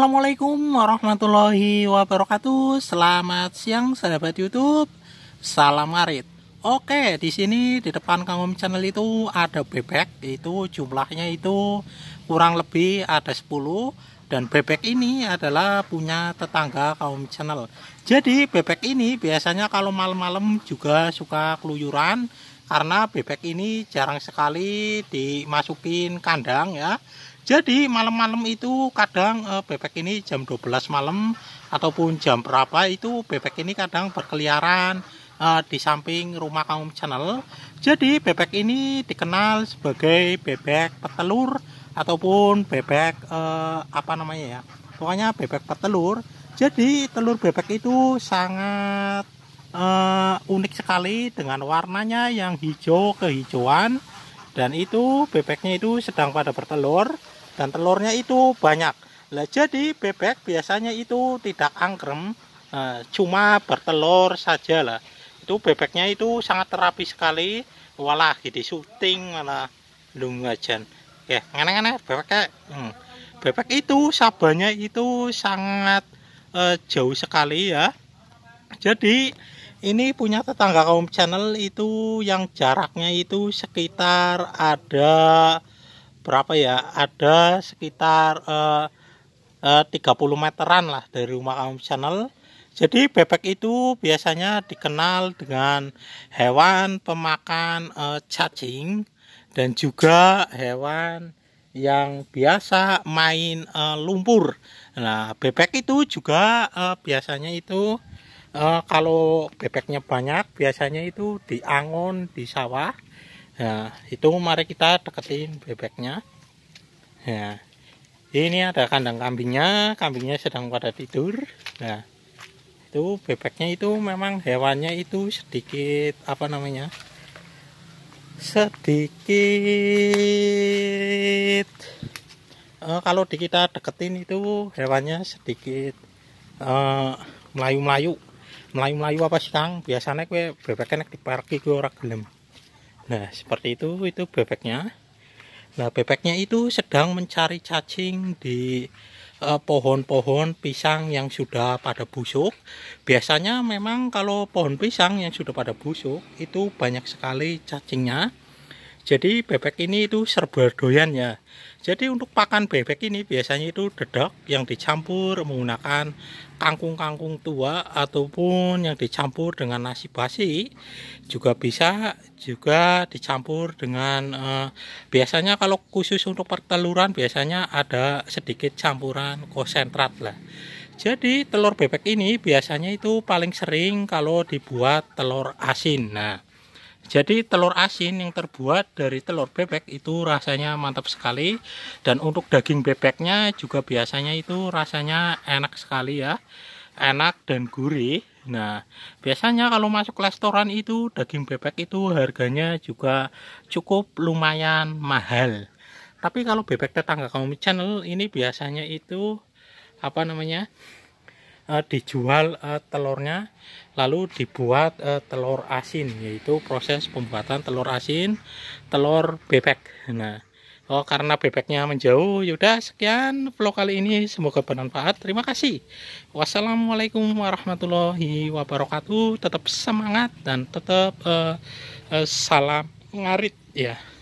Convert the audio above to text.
Assalamualaikum warahmatullahi wabarakatuh. Selamat siang sahabat YouTube. Salam arit. Oke, di sini di depan kaum Channel itu ada bebek. Itu jumlahnya itu kurang lebih ada 10 dan bebek ini adalah punya tetangga kaum channel. Jadi bebek ini biasanya kalau malam-malam juga suka keluyuran karena bebek ini jarang sekali dimasukin kandang ya. Jadi malam-malam itu kadang e, bebek ini jam 12 malam ataupun jam berapa itu bebek ini kadang berkeliaran e, di samping rumah kaum channel. Jadi bebek ini dikenal sebagai bebek petelur ataupun bebek e, apa namanya ya. Pokoknya bebek petelur. Jadi telur bebek itu sangat unik sekali dengan warnanya yang hijau kehijauan dan itu bebeknya itu sedang pada bertelur dan telurnya itu banyak. lah jadi bebek biasanya itu tidak angkrem, eh, cuma bertelur saja lah. Itu bebeknya itu sangat terapi sekali. Walah, jadi syuting malah lumajan Ya, ngene-ngene bebek Hmm. Bebek itu sabanya itu sangat eh, jauh sekali ya. Jadi ini punya tetangga kaum channel itu yang jaraknya itu sekitar ada berapa ya ada sekitar uh, uh, 30 meteran lah dari rumah kamu channel jadi bebek itu biasanya dikenal dengan hewan pemakan uh, cacing dan juga hewan yang biasa main uh, lumpur. Nah, bebek itu juga uh, biasanya itu uh, kalau bebeknya banyak biasanya itu diangon di sawah ya itu mari kita deketin bebeknya ya ini ada kandang kambingnya kambingnya sedang pada tidur nah itu bebeknya itu memang hewannya itu sedikit apa namanya sedikit e, kalau di kita deketin itu hewannya sedikit eh, melayu melayu melayu melayu apa sih kang biasanya kue bebeknya di parki gue orang gelem Nah, seperti itu itu bebeknya. Nah, bebeknya itu sedang mencari cacing di eh, pohon-pohon pisang yang sudah pada busuk. Biasanya memang kalau pohon pisang yang sudah pada busuk itu banyak sekali cacingnya. Jadi bebek ini itu serba doyan ya. Jadi untuk pakan bebek ini biasanya itu dedak yang dicampur menggunakan kangkung-kangkung tua ataupun yang dicampur dengan nasi basi juga bisa juga dicampur dengan eh, biasanya kalau khusus untuk perteluran biasanya ada sedikit campuran konsentrat lah. Jadi telur bebek ini biasanya itu paling sering kalau dibuat telur asin. Nah, jadi telur asin yang terbuat dari telur bebek itu rasanya mantap sekali dan untuk daging bebeknya juga biasanya itu rasanya enak sekali ya. Enak dan gurih. Nah, biasanya kalau masuk restoran itu daging bebek itu harganya juga cukup lumayan mahal. Tapi kalau bebek tetangga kamu channel ini biasanya itu apa namanya? uh, dijual uh, telurnya lalu dibuat uh, telur asin yaitu proses pembuatan telur asin telur bebek nah oh karena bebeknya menjauh yaudah sekian vlog kali ini semoga bermanfaat terima kasih wassalamualaikum warahmatullahi wabarakatuh tetap semangat dan tetap uh, uh, salam ngarit ya